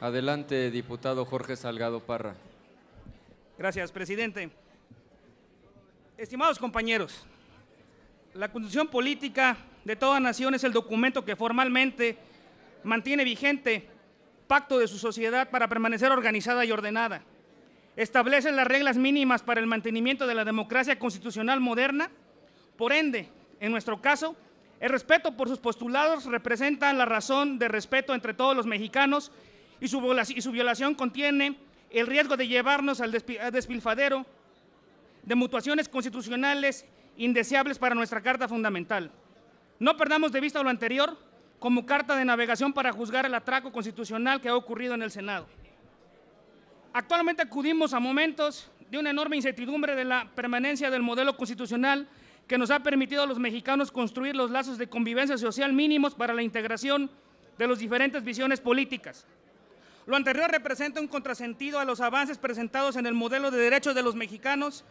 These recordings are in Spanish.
Adelante, diputado Jorge Salgado Parra. Gracias, presidente. Estimados compañeros, la Constitución Política de toda nación es el documento que formalmente mantiene vigente pacto de su sociedad para permanecer organizada y ordenada. Establece las reglas mínimas para el mantenimiento de la democracia constitucional moderna. Por ende, en nuestro caso, el respeto por sus postulados representa la razón de respeto entre todos los mexicanos y su, violación contiene el riesgo de llevarnos al despilfadero de mutuaciones constitucionales indeseables para nuestra Carta Fundamental. No perdamos de vista lo anterior como carta de navegación para juzgar el atraco constitucional que ha ocurrido en el Senado. Actualmente acudimos a momentos de una enorme incertidumbre de la permanencia del modelo constitucional que nos ha permitido a los mexicanos construir los lazos de convivencia social mínimos para la integración de las diferentes visiones políticas. Lo anterior representa un contrasentido a los avances presentados en el modelo de derechos de los mexicanos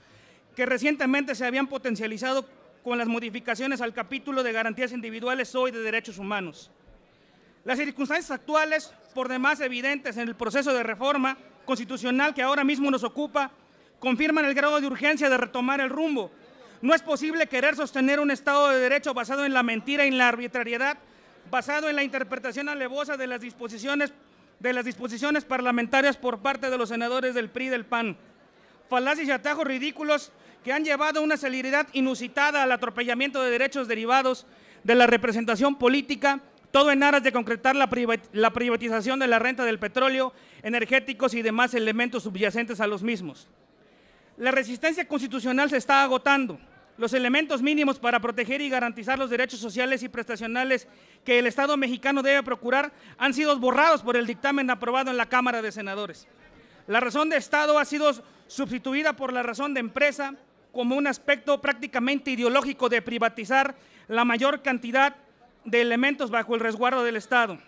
que recientemente se habían potencializado con las modificaciones al capítulo de garantías individuales hoy de derechos humanos. Las circunstancias actuales, por demás evidentes en el proceso de reforma constitucional que ahora mismo nos ocupa, confirman el grado de urgencia de retomar el rumbo. No es posible querer sostener un Estado de Derecho basado en la mentira y en la arbitrariedad, basado en la interpretación alevosa de las disposiciones de las disposiciones parlamentarias por parte de los senadores del PRI y del PAN. Falacias y atajos ridículos que han llevado a una celeridad inusitada al atropellamiento de derechos derivados de la representación política, todo en aras de concretar la, privatización de la renta del petróleo, energéticos y demás elementos subyacentes a los mismos. La resistencia constitucional se está agotando los elementos mínimos para proteger y garantizar los derechos sociales y prestacionales que el Estado mexicano debe procurar han sido borrados por el dictamen aprobado en la Cámara de Senadores. La razón de Estado ha sido sustituida por la razón de empresa como un aspecto prácticamente ideológico de privatizar la mayor cantidad de elementos bajo el resguardo del Estado.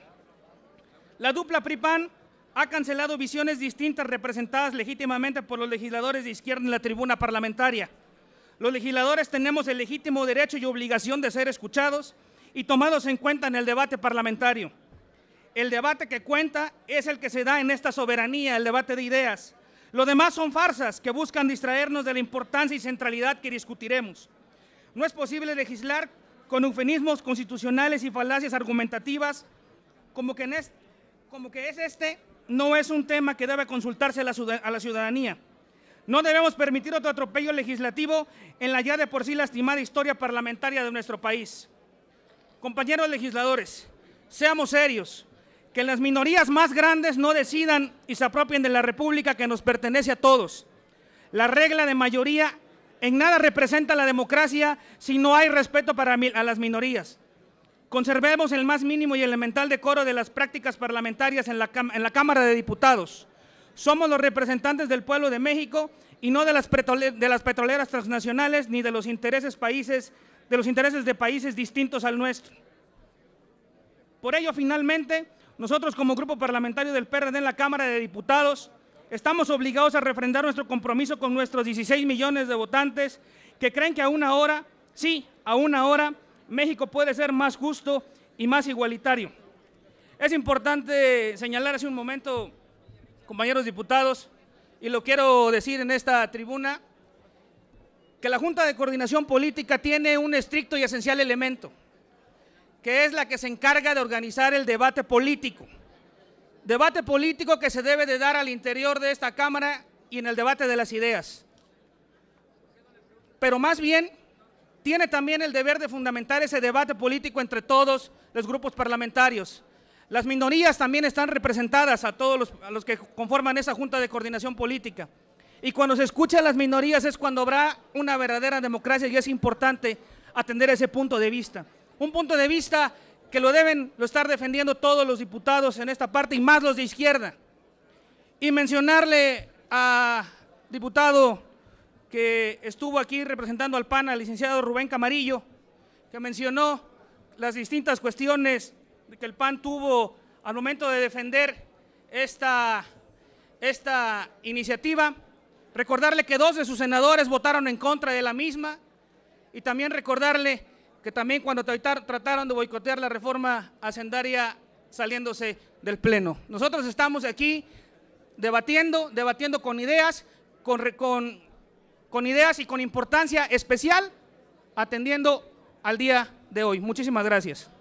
La dupla PRIPAN ha cancelado visiones distintas representadas legítimamente por los legisladores de izquierda en la tribuna parlamentaria. Los legisladores tenemos el legítimo derecho y obligación de ser escuchados y tomados en cuenta en el debate parlamentario. El debate que cuenta es el que se da en esta soberanía, el debate de ideas. Lo demás son farsas que buscan distraernos de la importancia y centralidad que discutiremos. No es posible legislar con eufemismos constitucionales y falacias argumentativas, como que, es este no es un tema que debe consultarse a la ciudadanía. No debemos permitir otro atropello legislativo en la ya de por sí lastimada historia parlamentaria de nuestro país. Compañeros legisladores, seamos serios, que las minorías más grandes no decidan y se apropien de la república que nos pertenece a todos. La regla de mayoría en nada representa la democracia si no hay respeto para a las minorías. Conservemos el más mínimo y elemental decoro de las prácticas parlamentarias en la, en la Cámara de Diputados. Somos los representantes del pueblo de México y no de las, petroleras transnacionales ni de los intereses países de los intereses de países distintos al nuestro. Por ello, finalmente, nosotros como grupo parlamentario del PRD en la Cámara de Diputados estamos obligados a refrendar nuestro compromiso con nuestros 16 millones de votantes que creen que a una hora, sí, a una hora, México puede ser más justo y más igualitario. Es importante señalar hace un momento compañeros diputados, y lo quiero decir en esta tribuna, que la Junta de Coordinación Política tiene un estricto y esencial elemento, que es la que se encarga de organizar el debate político. Debate político que se debe de dar al interior de esta Cámara y en el debate de las ideas. Pero más bien, tiene también el deber de fundamentar ese debate político entre todos los grupos parlamentarios las minorías también están representadas a todos los, que conforman esa Junta de Coordinación Política. Y cuando se escuchan las minorías es cuando habrá una verdadera democracia y es importante atender ese punto de vista. Un punto de vista que lo deben lo estar defendiendo todos los diputados en esta parte y más los de izquierda. Y mencionarle a diputado que estuvo aquí representando al PAN, al licenciado Rubén Camarillo, que mencionó las distintas cuestiones que el PAN tuvo al momento de defender esta, esta iniciativa. Recordarle que dos de sus senadores votaron en contra de la misma y también recordarle que también cuando trataron de boicotear la reforma hacendaria saliéndose del Pleno. Nosotros estamos aquí debatiendo, debatiendo con ideas, con, con ideas y con importancia especial, atendiendo al día de hoy. Muchísimas gracias.